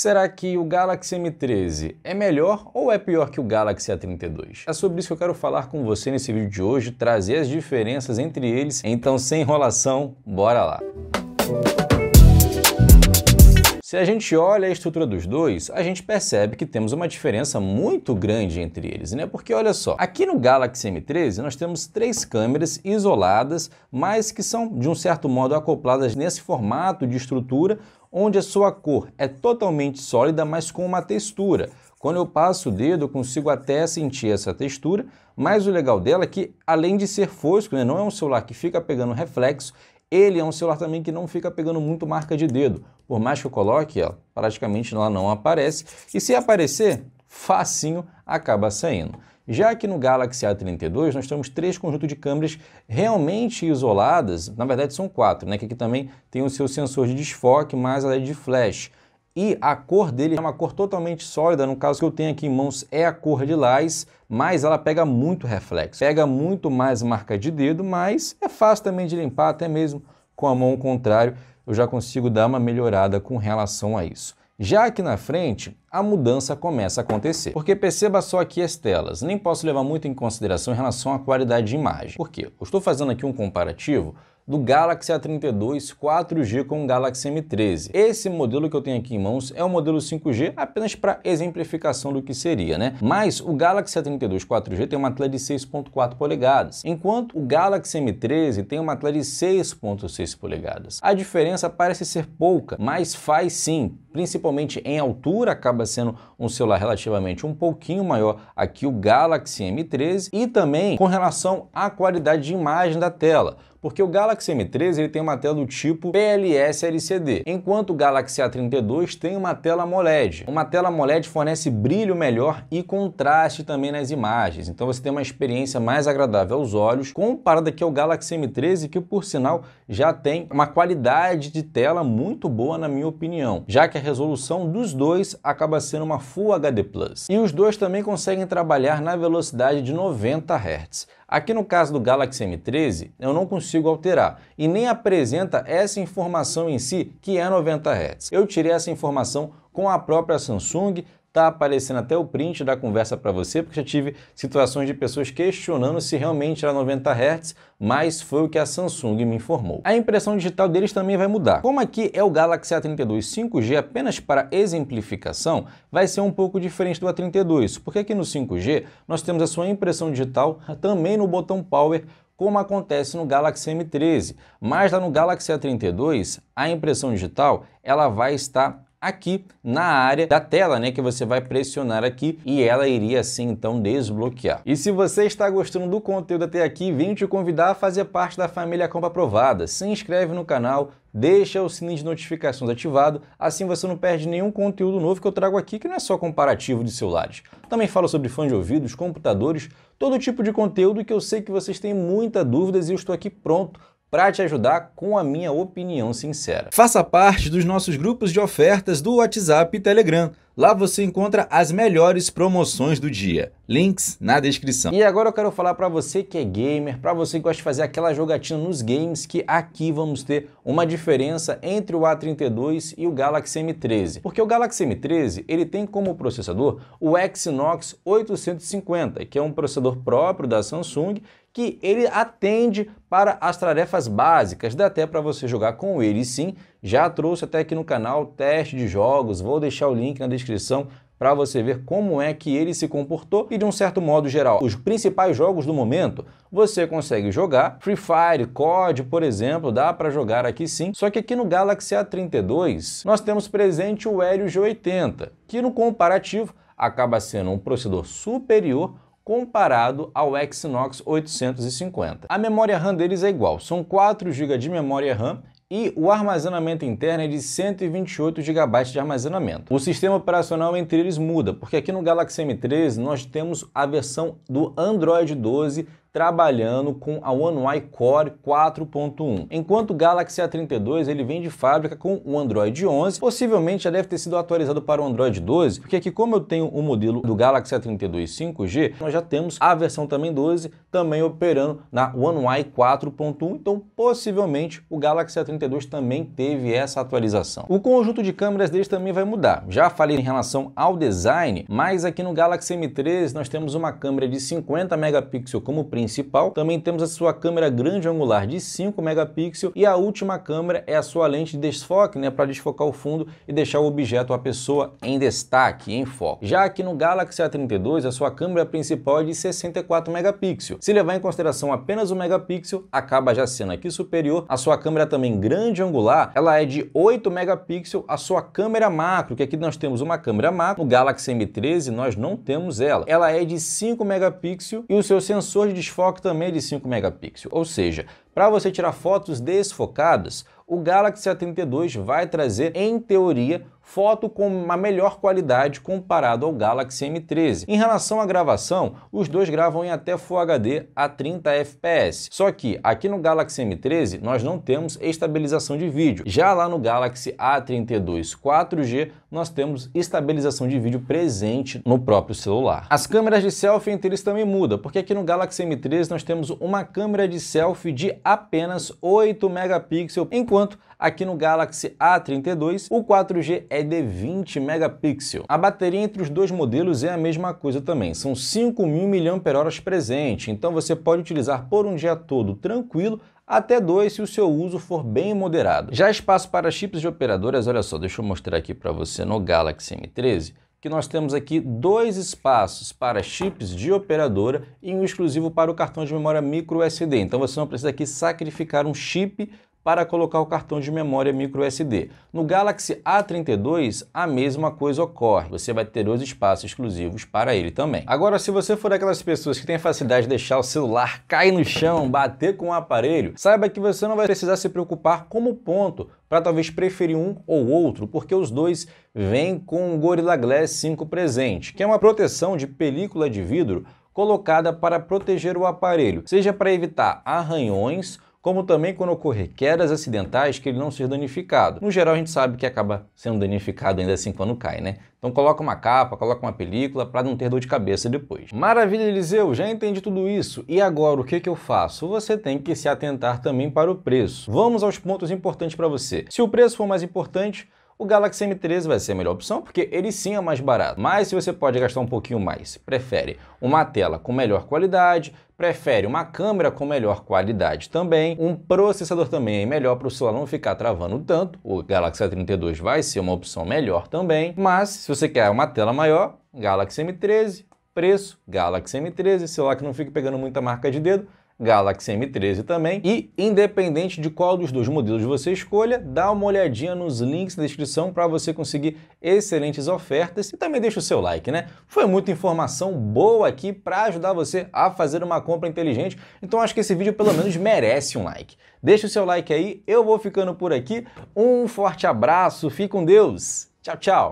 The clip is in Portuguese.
Será que o Galaxy M13 é melhor ou é pior que o Galaxy A32? É sobre isso que eu quero falar com você nesse vídeo de hoje, trazer as diferenças entre eles. Então, sem enrolação, bora lá! Se a gente olha a estrutura dos dois, a gente percebe que temos uma diferença muito grande entre eles, né? Porque olha só, aqui no Galaxy M13 nós temos três câmeras isoladas, mas que são de um certo modo acopladas nesse formato de estrutura onde a sua cor é totalmente sólida, mas com uma textura. Quando eu passo o dedo, eu consigo até sentir essa textura, mas o legal dela é que, além de ser fosco, né, não é um celular que fica pegando reflexo, ele é um celular também que não fica pegando muito marca de dedo. Por mais que eu coloque, ela praticamente ela não aparece. E se aparecer, facinho acaba saindo. Já que no Galaxy A32 nós temos três conjuntos de câmeras realmente isoladas, na verdade são quatro, né? que aqui também tem o seu sensor de desfoque mais a de flash. E a cor dele é uma cor totalmente sólida, no caso que eu tenho aqui em mãos é a cor de lilás, mas ela pega muito reflexo, pega muito mais marca de dedo, mas é fácil também de limpar, até mesmo com a mão ao contrário, eu já consigo dar uma melhorada com relação a isso. Já aqui na frente, a mudança começa a acontecer. Porque perceba só aqui as telas, nem posso levar muito em consideração em relação à qualidade de imagem. Por quê? Eu estou fazendo aqui um comparativo do Galaxy A32 4G com o Galaxy M13. Esse modelo que eu tenho aqui em mãos é o modelo 5G apenas para exemplificação do que seria, né? Mas o Galaxy A32 4G tem uma tela de 6.4 polegadas, enquanto o Galaxy M13 tem uma tela de 6.6 polegadas. A diferença parece ser pouca, mas faz sim, principalmente em altura, acaba sendo um celular relativamente um pouquinho maior aqui o Galaxy M13 e também com relação à qualidade de imagem da tela porque o Galaxy M13 ele tem uma tela do tipo PLS LCD, enquanto o Galaxy A32 tem uma tela AMOLED. Uma tela AMOLED fornece brilho melhor e contraste também nas imagens, então você tem uma experiência mais agradável aos olhos, comparada aqui ao Galaxy M13, que por sinal já tem uma qualidade de tela muito boa na minha opinião, já que a resolução dos dois acaba sendo uma Full HD+. E os dois também conseguem trabalhar na velocidade de 90 Hz. Aqui no caso do Galaxy M13, eu não consigo alterar e nem apresenta essa informação em si, que é 90 Hz. Eu tirei essa informação com a própria Samsung Está aparecendo até o print da conversa para você, porque já tive situações de pessoas questionando se realmente era 90 Hz, mas foi o que a Samsung me informou. A impressão digital deles também vai mudar. Como aqui é o Galaxy A32 5G apenas para exemplificação, vai ser um pouco diferente do A32, porque aqui no 5G nós temos a sua impressão digital também no botão Power como acontece no Galaxy M13, mas lá no Galaxy A32 a impressão digital ela vai estar aqui na área da tela, né, que você vai pressionar aqui e ela iria assim então desbloquear. E se você está gostando do conteúdo até aqui, vim te convidar a fazer parte da família Compra Aprovada. Se inscreve no canal, deixa o sininho de notificações ativado, assim você não perde nenhum conteúdo novo que eu trago aqui, que não é só comparativo de celulares. Também falo sobre fãs de ouvidos, computadores, todo tipo de conteúdo que eu sei que vocês têm muita dúvidas e eu estou aqui pronto para te ajudar com a minha opinião sincera. Faça parte dos nossos grupos de ofertas do WhatsApp e Telegram. Lá você encontra as melhores promoções do dia. Links na descrição. E agora eu quero falar para você que é gamer, para você que gosta de fazer aquela jogatina nos games, que aqui vamos ter uma diferença entre o A32 e o Galaxy M13. Porque o Galaxy M13, ele tem como processador o Exynos 850, que é um processador próprio da Samsung, que ele atende para as tarefas básicas. Dá até para você jogar com ele sim. Já trouxe até aqui no canal teste de jogos, vou deixar o link na descrição para você ver como é que ele se comportou e de um certo modo geral, os principais jogos do momento, você consegue jogar Free Fire, COD, por exemplo, dá para jogar aqui sim. Só que aqui no Galaxy A32, nós temos presente o Helio G80, que no comparativo acaba sendo um processador superior comparado ao Exynos 850. A memória RAM deles é igual, são 4 GB de memória RAM e o armazenamento interno é de 128 GB de armazenamento. O sistema operacional entre eles muda, porque aqui no Galaxy M13 nós temos a versão do Android 12 trabalhando com a One UI Core 4.1, enquanto o Galaxy A32 ele vem de fábrica com o Android 11, possivelmente já deve ter sido atualizado para o Android 12, porque aqui como eu tenho o modelo do Galaxy A32 5G, nós já temos a versão também 12, também operando na One UI 4.1, então possivelmente o Galaxy A32 também teve essa atualização. O conjunto de câmeras deles também vai mudar, já falei em relação ao design, mas aqui no Galaxy M3 nós temos uma câmera de 50 megapixels como principal principal. Também temos a sua câmera grande angular de 5 megapixels e a última câmera é a sua lente de desfoque, né, para desfocar o fundo e deixar o objeto, a pessoa, em destaque, em foco. Já aqui no Galaxy A32, a sua câmera principal é de 64 megapixels. Se levar em consideração apenas o megapixel, acaba já sendo aqui superior. A sua câmera também grande angular, ela é de 8 megapixels, a sua câmera macro, que aqui nós temos uma câmera macro, no Galaxy M13 nós não temos ela. Ela é de 5 megapixels e o seu sensor de desfoque também de 5 megapixels, ou seja, para você tirar fotos desfocadas, o Galaxy A32 vai trazer, em teoria, foto com uma melhor qualidade comparado ao Galaxy M13. Em relação à gravação, os dois gravam em até Full HD a 30 fps. Só que aqui no Galaxy M13 nós não temos estabilização de vídeo. Já lá no Galaxy A32 4G nós temos estabilização de vídeo presente no próprio celular. As câmeras de selfie entre eles também mudam, porque aqui no Galaxy M13 nós temos uma câmera de selfie de apenas 8 megapixels, enquanto enquanto aqui no Galaxy A32 o 4G é de 20 megapixels. A bateria entre os dois modelos é a mesma coisa também, são 5.000 mAh presente, então você pode utilizar por um dia todo tranquilo até dois se o seu uso for bem moderado. Já espaço para chips de operadoras, olha só, deixa eu mostrar aqui para você no Galaxy M13, que nós temos aqui dois espaços para chips de operadora e um exclusivo para o cartão de memória micro SD. Então você não precisa aqui sacrificar um chip para colocar o cartão de memória micro SD. No Galaxy A32, a mesma coisa ocorre. Você vai ter dois espaços exclusivos para ele também. Agora, se você for daquelas pessoas que têm facilidade de deixar o celular cair no chão, bater com o aparelho, saiba que você não vai precisar se preocupar como ponto para talvez preferir um ou outro, porque os dois vêm com o Gorilla Glass 5 presente, que é uma proteção de película de vidro colocada para proteger o aparelho, seja para evitar arranhões como também quando ocorrer quedas acidentais que ele não seja danificado. No geral, a gente sabe que acaba sendo danificado ainda assim quando cai, né? Então coloca uma capa, coloca uma película para não ter dor de cabeça depois. Maravilha, Eliseu, já entendi tudo isso. E agora, o que, que eu faço? Você tem que se atentar também para o preço. Vamos aos pontos importantes para você. Se o preço for mais importante, o Galaxy M13 vai ser a melhor opção porque ele sim é mais barato. Mas se você pode gastar um pouquinho mais, prefere uma tela com melhor qualidade, prefere uma câmera com melhor qualidade também, um processador também é melhor para o celular não ficar travando tanto, o Galaxy A32 vai ser uma opção melhor também, mas se você quer uma tela maior, Galaxy M13, preço, Galaxy M13, celular que não fica pegando muita marca de dedo, Galaxy M13 também. E independente de qual dos dois modelos você escolha, dá uma olhadinha nos links na descrição para você conseguir excelentes ofertas e também deixa o seu like, né? Foi muita informação boa aqui para ajudar você a fazer uma compra inteligente, então acho que esse vídeo pelo menos merece um like. Deixa o seu like aí, eu vou ficando por aqui. Um forte abraço, fique com Deus. Tchau, tchau.